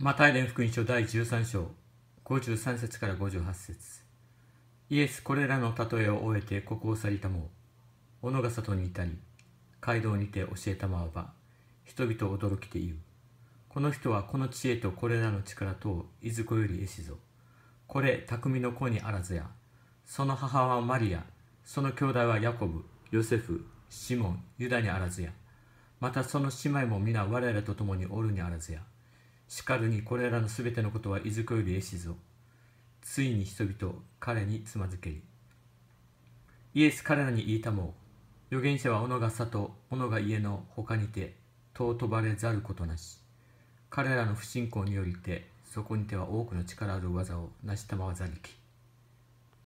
マタイ伝福音書第13章53節から58節イエスこれらの例えを終えてここを去りたもう野が里にいたり街道にて教えたまわば人々驚きて言うこの人はこの知恵とこれらの力といずこよりえしぞこれ匠の子にあらずやその母はマリアその兄弟はヤコブヨセフシモンユダにあらずやまたその姉妹も皆我らと共におるにあらずやしかるにこれらのすべてのことはいずこよりえしぞ。ついに人々、彼につまずけり。イエス彼らに言いたもう、預言者は斧が里、斧が家の他にて、尊ばれざることなし。彼らの不信仰によりて、そこにては多くの力ある技を成したまわざりき。